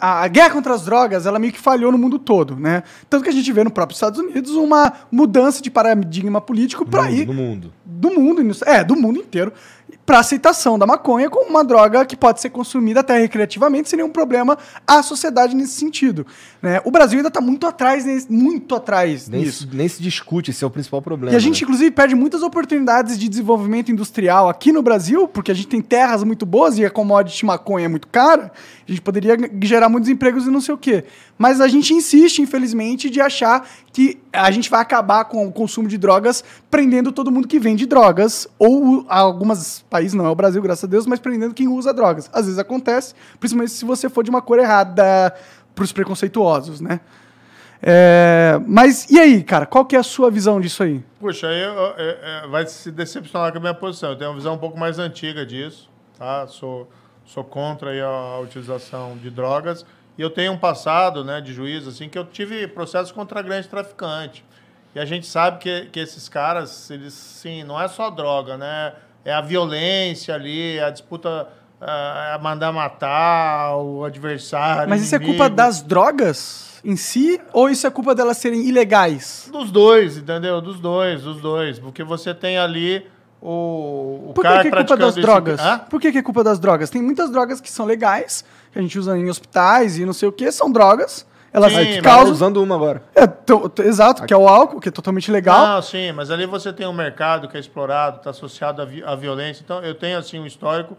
a guerra contra as drogas, ela meio que falhou no mundo todo, né? Tanto que a gente vê no próprio Estados Unidos uma mudança de paradigma político para ir do mundo, do mundo, é, do mundo inteiro, para aceitação da maconha como uma droga que pode ser consumida até recreativamente sem nenhum problema à sociedade nesse sentido. Né? O Brasil ainda está muito atrás, muito atrás nem nisso. Se, nem se discute, esse é o principal problema. E a gente, né? inclusive, perde muitas oportunidades de desenvolvimento industrial aqui no Brasil, porque a gente tem terras muito boas e a commodity maconha é muito cara, a gente poderia gerar muitos empregos e não sei o quê. Mas a gente insiste, infelizmente, de achar que a gente vai acabar com o consumo de drogas prendendo todo mundo que vende drogas, ou alguns países, não é o Brasil, graças a Deus, mas prendendo quem usa drogas. Às vezes acontece, principalmente se você for de uma cor errada para os preconceituosos, né? É, mas e aí, cara? Qual que é a sua visão disso aí? Puxa, aí é, é, vai se decepcionar com a minha posição. Eu tenho uma visão um pouco mais antiga disso, tá? Sou, sou contra a, a utilização de drogas e eu tenho um passado né, de juiz, assim, que eu tive processos contra grandes traficantes. E a gente sabe que, que esses caras, eles, sim, não é só droga, né? É a violência ali, a disputa ah, a mandar matar o adversário. Mas isso inimigo. é culpa das drogas em si ou isso é culpa delas serem ilegais? Dos dois, entendeu? Dos dois, dos dois. Porque você tem ali o, o Por que cara que é culpa das drogas? Hã? Por que, que é culpa das drogas? Tem muitas drogas que são legais, que a gente usa em hospitais e não sei o que, são drogas. Elas sim, Estou usando uma agora. É, exato, Aqui. que é o álcool, que é totalmente legal. Não, sim, mas ali você tem um mercado que é explorado, está associado à, vi à, violência. Então, eu tenho, assim, um histórico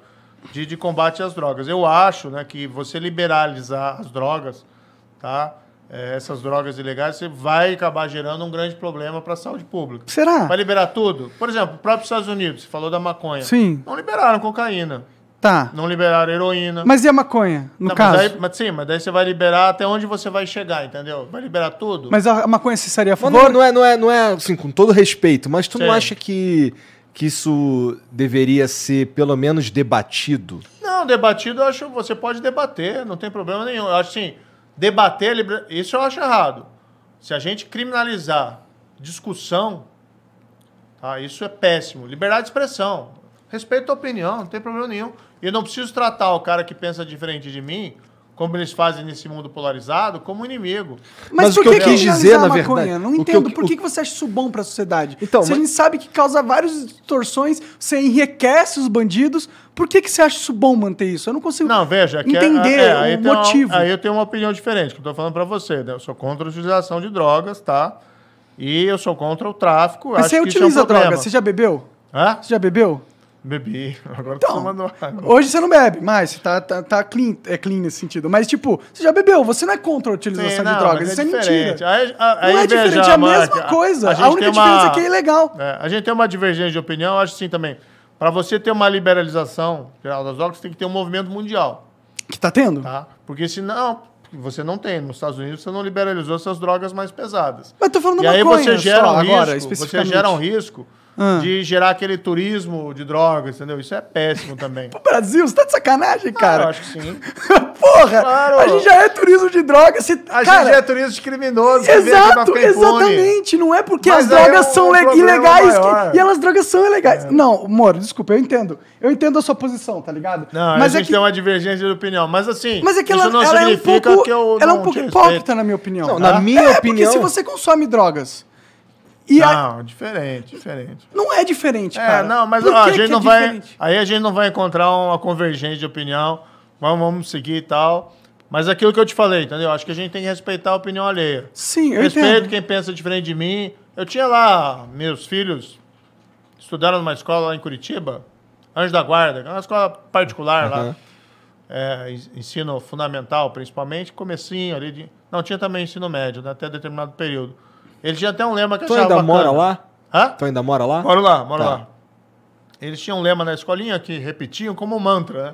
de, de combate às drogas. Eu acho né, que você liberalizar as drogas, tá? é, essas drogas ilegais, você vai acabar gerando um grande problema para a saúde pública. Será? Vai liberar tudo? Por exemplo, o próprio Estados Unidos, você falou da maconha. Sim. Não liberaram cocaína. Tá. Não liberaram heroína. Mas e a maconha, no caso? Mas mas, sim, mas daí você vai liberar até onde você vai chegar, entendeu? Vai liberar tudo. Mas a, maconha se seria a é, favor? Não, não, é, não é, não é assim, com todo respeito, mas tu sim. não acha que, que isso deveria ser pelo menos debatido? Não, debatido eu acho você pode debater, não tem problema nenhum. Eu acho assim, Debater a Isso eu acho errado. Se a gente criminalizar discussão, tá? isso é péssimo. Liberdade de expressão. Respeito a opinião, não tem problema nenhum. E eu não preciso tratar o cara que pensa diferente de mim como eles fazem nesse mundo polarizado, como inimigo. Mas, mas o que eu quis dizer, na verdade. Não entendo. Que por que, o... que você acha isso bom para a sociedade? Então, Se mas... a gente sabe que causa várias distorções, você enriquece os bandidos, por que, que você acha isso bom manter isso? Eu não consigo não, veja, é- entender é, é, o motivo. Uma, aí eu tenho uma opinião diferente, que eu estou falando para você. Né? Eu sou contra a utilização de drogas, tá? E eu sou contra o tráfico. Mas você utiliza é um droga, você já bebeu? Hã? Você já bebeu? Bebi, agora então, tô tomando água. Hoje você não bebe, mas você tá, tá, tá clean, é clean nesse sentido. Mas, tipo, você já bebeu, você não é contra a utilização Sim, não, de drogas, isso é, é mentira. Aí, aí não é diferente, é a mesma coisa. A, a, a única uma, diferença é que é ilegal. É, a gente tem uma divergência de opinião, acho assim também. Para você ter uma liberalização geral é das drogas, tem que ter um movimento mundial. Que tá tendo? Tá? Porque senão, você não tem. Nos Estados Unidos você não liberalizou essas drogas mais pesadas. Mas tô falando e uma aí você gera um risco, agora, Você gera um risco ah. de gerar aquele turismo de drogas, entendeu? Isso é péssimo também. Pro Brasil, você tá de sacanagem, ah, cara? Ah, eu acho que sim. Porra! Claro. A gente já é turismo de drogas. Se... A cara... gente já é turismo de criminoso. Exato, exatamente. Não é porque Mas as é drogas é um, são um ilegais que... e elas drogas são ilegais. É. Não, Moro, desculpa, eu entendo. Eu entendo a sua posição, tá ligado? Não, Mas a é gente é que... tem uma divergência de opinião. Mas assim, Mas é que ela, ela é um pouco, que eu Ela é um pouco hipócrita, na minha opinião. Não, ah? na é. minha opinião... porque se você consome drogas e não, a... diferente, diferente. Não é diferente, é, cara. Não, mas ó, a gente é não vai. Aí a gente não vai encontrar uma convergência de opinião. Vamos, vamos seguir e tal. Mas aquilo que eu te falei, entendeu? Acho que a gente tem que respeitar a opinião alheia. Sim, eu Respeito entendo. quem pensa diferente de mim. Eu tinha lá meus filhos estudaram numa escola lá em Curitiba, Anjo da Guarda, é uma escola particular uhum. lá. É, ensino fundamental, principalmente, comecinho ali de... Não, tinha também ensino médio, né, até determinado período. Eles tinham até um lema que tu ainda bacana. mora lá? Hã? Tu ainda mora lá? Moro lá, moro tá. lá. Eles tinham um lema na escolinha que repetiam como um mantra, né?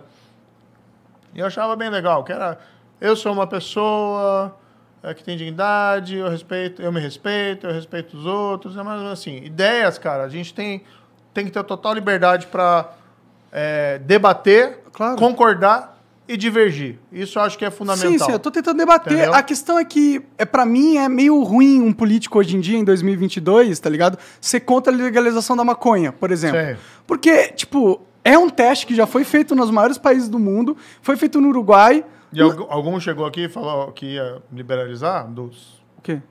E eu achava bem legal, que era eu sou uma pessoa é, que tem dignidade, eu respeito, eu me respeito, eu respeito os outros, é mais assim. Ideias, cara, a gente tem tem que ter total liberdade para é, debater, claro. concordar e divergir. Isso eu acho que é fundamental. Sim, sim, eu tô tentando debater. Entendeu? A questão é que, é para mim, é meio ruim um político hoje em dia, em 2022, tá ligado? Ser contra a legalização da maconha, por exemplo. Sim. Porque, tipo, é um teste que já foi feito nos maiores países do mundo, foi feito no Uruguai. E algum, algum chegou aqui e falou que ia liberalizar dos... O quê?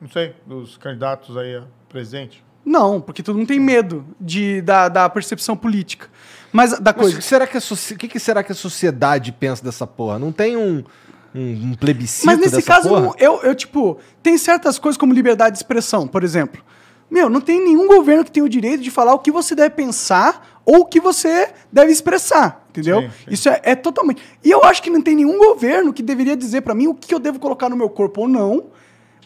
Não sei, dos candidatos aí a presidente. Não, porque todo mundo tem medo de, da, da percepção política. Mas da coisa. Mas será que a, o que, que será que a sociedade pensa dessa porra? Não tem um. Um, um, plebiscito. Mas nesse caso, porra? Eu, eu, tipo, tem certas coisas como liberdade de expressão, por exemplo. Meu, não tem nenhum governo que tenha o direito de falar o que você deve pensar ou o que você deve expressar, entendeu? Sim, sim. Isso é, é, totalmente. E eu acho que não tem nenhum governo que deveria dizer para mim o que eu devo colocar no meu corpo ou não,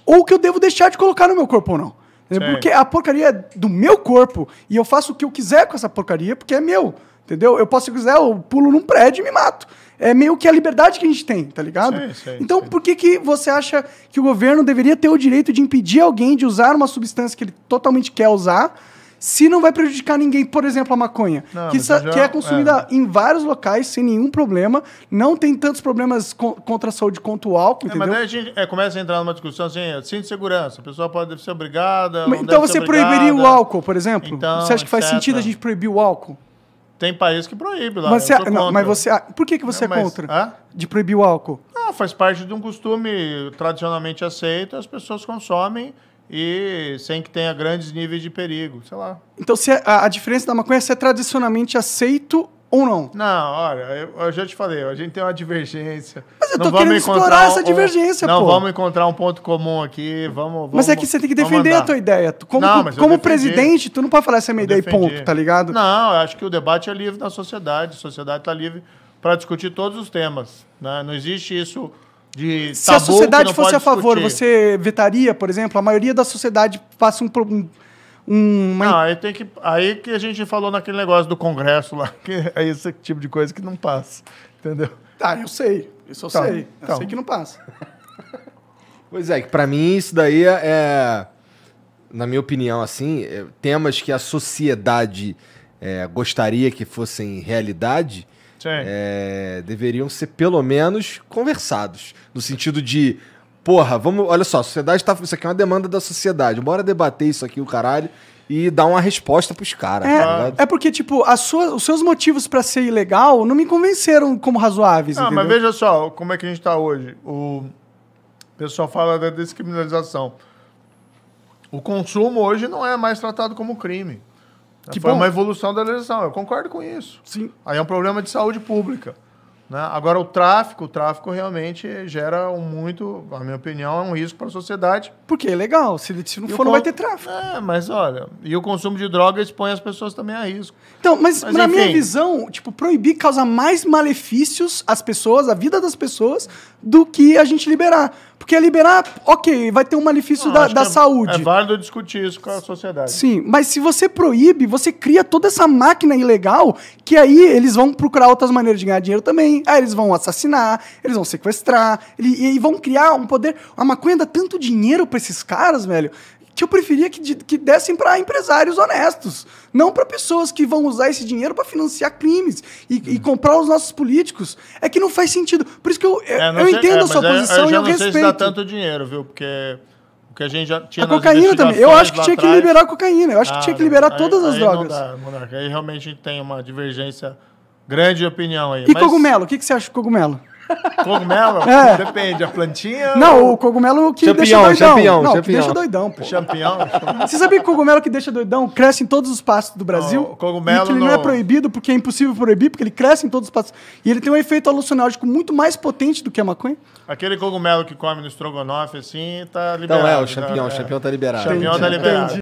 ou o que eu devo deixar de colocar no meu corpo ou não. Sim. É, porque a porcaria é do meu corpo e eu faço o que eu quiser com essa porcaria porque é meu. Entendeu? Eu posso, se quiser, eu pulo num prédio e me mato. É meio que a liberdade que a gente tem, tá ligado? Sim, sim, então, por que, que você acha que o governo deveria ter o direito de impedir alguém de usar uma substância que ele totalmente quer usar? se não vai prejudicar ninguém, por exemplo, a maconha, não, que, já, que, é consumida é. em vários locais sem nenhum problema, não tem tantos problemas co contra a saúde quanto o álcool, é, entendeu? Mas daí a gente é, começa a entrar numa discussão assim, cinto de segurança, a pessoa pode ser obrigada... Mas, então você proibiria o álcool, por exemplo? Então, você acha que faz sentido a gente proibir o álcool? Tem país que proíbe lá. Mas você, não, mas você por que, que você é não, é mas, contra ah? de proibir o álcool? Ah, faz parte de um costume tradicionalmente aceito, as pessoas consomem e sem que tenha grandes níveis de perigo, sei lá. Então, se é, a, a diferença da maconha é se é tradicionalmente aceito ou não? Não, olha, eu, eu já te falei, a gente tem uma divergência. Mas eu não tô querendo explorar um, essa divergência, um, não, pô. Não, vamos encontrar um ponto comum aqui, vamos... vamos mas é que você tem que defender a tua ideia. Como, não, como presidente, tu não pode falar essa é minha eu ideia defendi. e ponto, tá ligado? Não, eu acho que o debate é livre na sociedade, a sociedade está livre para discutir todos os temas. Né? Não existe isso de Se a sociedade fosse a favor, discutir. você vetaria, por exemplo? A maioria da sociedade passa um, um uma... Não, aí tem que. Aí que a gente falou naquele negócio do Congresso lá, que é esse tipo de coisa que não passa. Entendeu? Tá, eu sei. Isso eu então, sei. Então. Eu sei que não passa. pois é, que pra mim isso daí é. Na minha opinião, assim, é, temas que a sociedade é, gostaria que fossem realidade é, deveriam ser pelo menos conversados. No sentido de, porra, vamos. Olha só, a sociedade tá. Isso aqui é uma demanda da sociedade. Bora debater isso aqui, o caralho. E dar uma resposta pros caras. É, tá é porque, tipo, a sua, os seus motivos para ser ilegal não me convenceram como razoáveis. Ah, mas veja só como é que a gente tá hoje. O pessoal fala da descriminalização. O consumo hoje não é mais tratado como crime. É, que Foi bom. uma evolução da legislação, eu concordo com isso. Sim. Aí é um problema de saúde pública. Né? Agora, o tráfico, o tráfico realmente gera um muito, na minha opinião, é um risco para a sociedade. Porque é legal, se, se não e for, não vai ter tráfico. É, mas olha, e o consumo de droga expõe as pessoas também a risco. Então, mas, mas na enfim. minha visão, tipo, proibir causa mais malefícios às pessoas, à vida das pessoas, do que a gente liberar. Porque é liberar, ok, vai ter um malefício não, da, da é, saúde. É válido discutir isso com a sociedade. Sim, mas se você proíbe, você cria toda essa máquina ilegal que aí eles vão procurar outras maneiras de ganhar dinheiro também Assim, aí eles vão assassinar, eles vão sequestrar, e, e vão criar um poder. A maconha dá tanto dinheiro para esses caras, velho, que eu preferia que, que dessem para empresários honestos, não para pessoas que vão usar esse dinheiro para financiar crimes e, uhum. e, comprar os nossos políticos. É que não faz sentido. Por isso que eu, eu, é, eu sei, entendo é, a sua é, posição eu, e eu respeito. Não sei se dá tanto dinheiro, viu? Porque o que a gente já tinha. A cocaína também. Eu acho que tinha atrás. que liberar a cocaína. Eu acho ah, que tinha que liberar aí, todas as aí drogas. Não dá, Aí realmente tem uma divergência Grande opinião aí. E mas... cogumelo? O que, que você acha de cogumelo? Cogumelo? É. Depende, a plantinha. Não, ou... o cogumelo que deixa doidão. Champion, não, que deixa doidão, pô. Champião. Você sabia que o cogumelo que deixa doidão cresce em todos os pastos do Brasil? Não, o cogumelo. E que ele não... não... é proibido porque é impossível proibir, porque ele cresce em todos os pastos. E ele tem um efeito alucinógeno muito mais potente do que a maconha. Aquele cogumelo que come no estrogonofe, assim, tá liberado. Não é, o champião, tá, né? o champião tá liberado. O champião tá liberado.